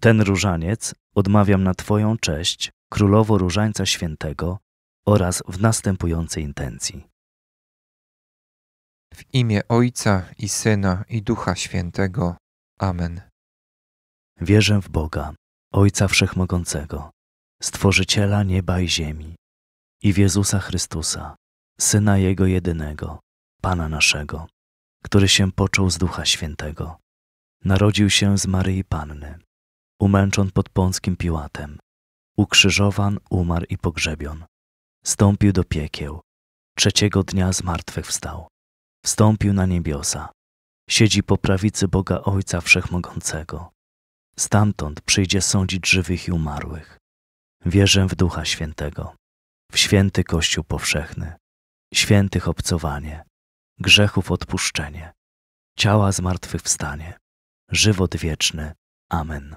Ten różaniec odmawiam na Twoją cześć, królowo różańca świętego, oraz w następującej intencji. W imię Ojca i Syna i Ducha Świętego. Amen. Wierzę w Boga, Ojca Wszechmogącego, Stworzyciela nieba i ziemi, i w Jezusa Chrystusa, Syna Jego jedynego, Pana naszego, który się począł z Ducha Świętego. Narodził się z Maryi Panny umęczon pod Pąckim Piłatem, ukrzyżowan, umarł i pogrzebion. Stąpił do piekieł, trzeciego dnia zmartwychwstał. Wstąpił na niebiosa, siedzi po prawicy Boga Ojca Wszechmogącego. Stamtąd przyjdzie sądzić żywych i umarłych. Wierzę w Ducha Świętego, w święty Kościół powszechny, świętych obcowanie, grzechów odpuszczenie, ciała zmartwychwstanie, żywot wieczny. Amen.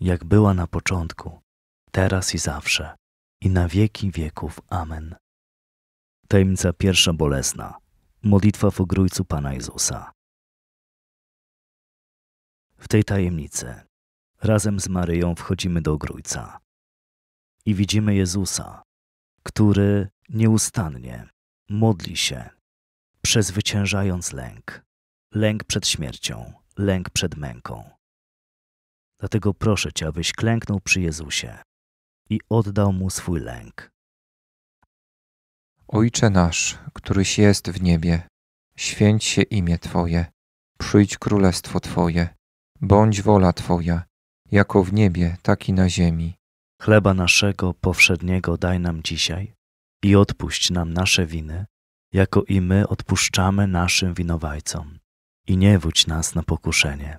jak była na początku, teraz i zawsze, i na wieki wieków. Amen. Tajemnica pierwsza bolesna. Modlitwa w ogrójcu Pana Jezusa. W tej tajemnicy razem z Maryją wchodzimy do ogrójca i widzimy Jezusa, który nieustannie modli się, przezwyciężając lęk, lęk przed śmiercią, lęk przed męką. Dlatego proszę Cię, abyś klęknął przy Jezusie i oddał Mu swój lęk. Ojcze nasz, któryś jest w niebie, święć się imię Twoje, przyjdź królestwo Twoje, bądź wola Twoja, jako w niebie, tak i na ziemi. Chleba naszego powszedniego daj nam dzisiaj i odpuść nam nasze winy, jako i my odpuszczamy naszym winowajcom. I nie wódź nas na pokuszenie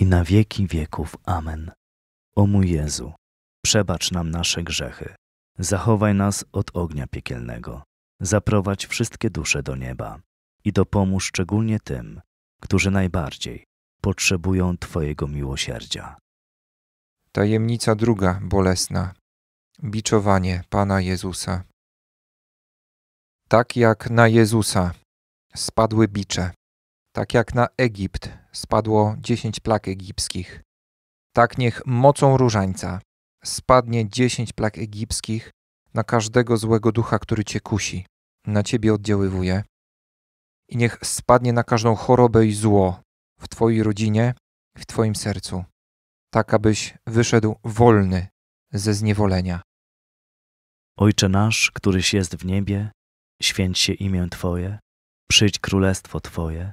i na wieki wieków. Amen. O mój Jezu, przebacz nam nasze grzechy, zachowaj nas od ognia piekielnego, zaprowadź wszystkie dusze do nieba i dopomóż szczególnie tym, którzy najbardziej potrzebują Twojego miłosierdzia. Tajemnica druga bolesna. Biczowanie Pana Jezusa. Tak jak na Jezusa spadły bicze, tak jak na Egipt spadło dziesięć plag egipskich, tak niech mocą różańca spadnie dziesięć plag egipskich na każdego złego ducha, który cię kusi, na ciebie oddziaływuje, i niech spadnie na każdą chorobę i zło w twojej rodzinie, w twoim sercu, tak abyś wyszedł wolny ze zniewolenia. Ojcze nasz, któryś jest w niebie, święć się imię Twoje, przyjdź królestwo Twoje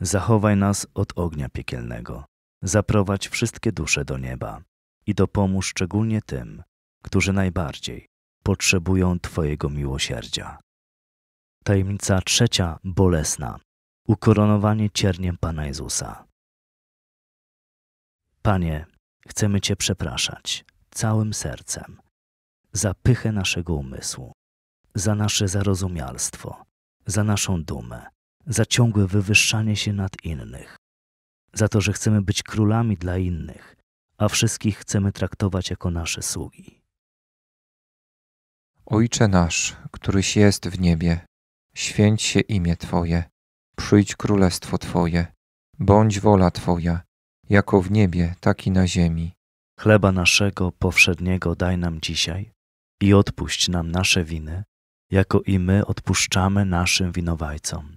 Zachowaj nas od ognia piekielnego, zaprowadź wszystkie dusze do nieba i dopomóż szczególnie tym, którzy najbardziej potrzebują Twojego miłosierdzia. Tajemnica trzecia, bolesna. Ukoronowanie cierniem Pana Jezusa. Panie, chcemy Cię przepraszać całym sercem za pychę naszego umysłu, za nasze zarozumialstwo, za naszą dumę, za ciągłe wywyższanie się nad innych, za to, że chcemy być królami dla innych, a wszystkich chcemy traktować jako nasze sługi. Ojcze nasz, któryś jest w niebie, święć się imię Twoje, przyjdź królestwo Twoje, bądź wola Twoja, jako w niebie, tak i na ziemi. Chleba naszego powszedniego daj nam dzisiaj i odpuść nam nasze winy, jako i my odpuszczamy naszym winowajcom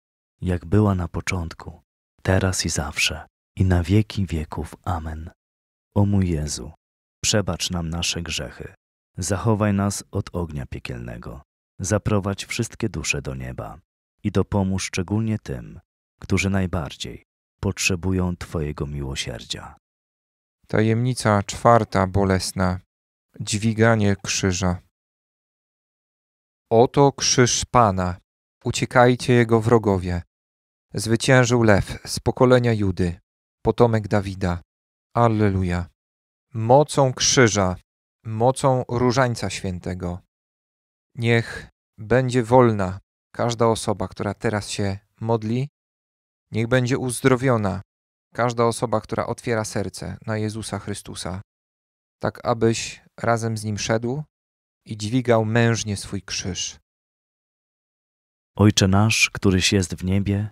jak była na początku, teraz i zawsze, i na wieki wieków. Amen. O mój Jezu, przebacz nam nasze grzechy, zachowaj nas od ognia piekielnego, zaprowadź wszystkie dusze do nieba i dopomóż szczególnie tym, którzy najbardziej potrzebują Twojego miłosierdzia. Tajemnica czwarta bolesna dźwiganie krzyża. Oto krzyż Pana, uciekajcie jego wrogowie. Zwyciężył lew z pokolenia Judy, potomek Dawida. Alleluja. Mocą krzyża, mocą różańca świętego. Niech będzie wolna każda osoba, która teraz się modli. Niech będzie uzdrowiona każda osoba, która otwiera serce na Jezusa Chrystusa, tak abyś razem z nim szedł i dźwigał mężnie swój krzyż. Ojcze nasz, któryś jest w niebie,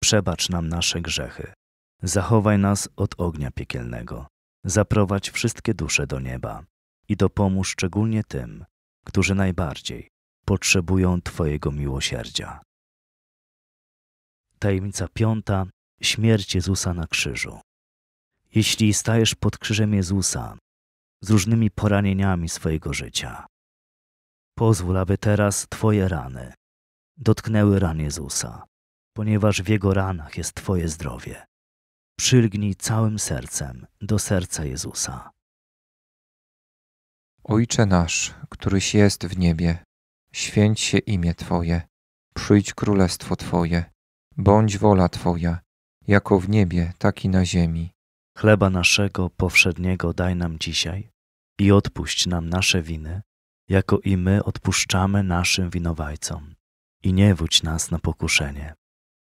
Przebacz nam nasze grzechy. Zachowaj nas od ognia piekielnego. Zaprowadź wszystkie dusze do nieba i dopomóż szczególnie tym, którzy najbardziej potrzebują Twojego miłosierdzia. Tajemnica piąta śmierć Jezusa na krzyżu. Jeśli stajesz pod krzyżem Jezusa z różnymi poranieniami swojego życia, pozwól, aby teraz Twoje rany dotknęły ran Jezusa ponieważ w Jego ranach jest Twoje zdrowie. Przylgnij całym sercem do serca Jezusa. Ojcze nasz, któryś jest w niebie, święć się imię Twoje, przyjdź królestwo Twoje, bądź wola Twoja, jako w niebie, tak i na ziemi. Chleba naszego powszedniego daj nam dzisiaj i odpuść nam nasze winy, jako i my odpuszczamy naszym winowajcom. I nie wódź nas na pokuszenie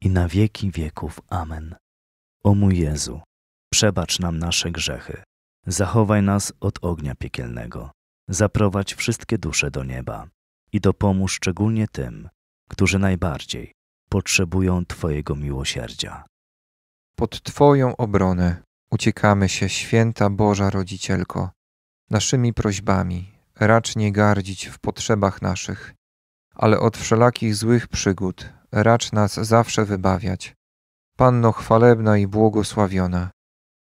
i na wieki wieków. Amen. O mój Jezu, przebacz nam nasze grzechy, zachowaj nas od ognia piekielnego, zaprowadź wszystkie dusze do nieba i dopomóż szczególnie tym, którzy najbardziej potrzebują Twojego miłosierdzia. Pod Twoją obronę uciekamy się, święta Boża Rodzicielko, naszymi prośbami racz nie gardzić w potrzebach naszych, ale od wszelakich złych przygód racz nas zawsze wybawiać. Panno chwalebna i błogosławiona,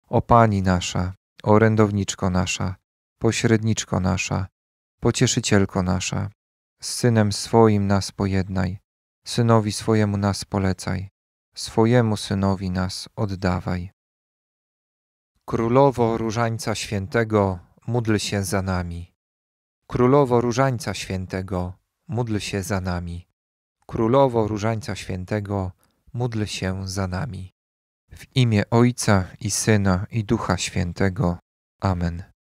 o Pani nasza, orędowniczko nasza, pośredniczko nasza, pocieszycielko nasza, z Synem swoim nas pojednaj, Synowi swojemu nas polecaj, swojemu Synowi nas oddawaj. Królowo Różańca Świętego, módl się za nami. Królowo Różańca Świętego, módl się za nami. Królowo Różańca Świętego, módl się za nami. W imię Ojca i Syna i Ducha Świętego. Amen.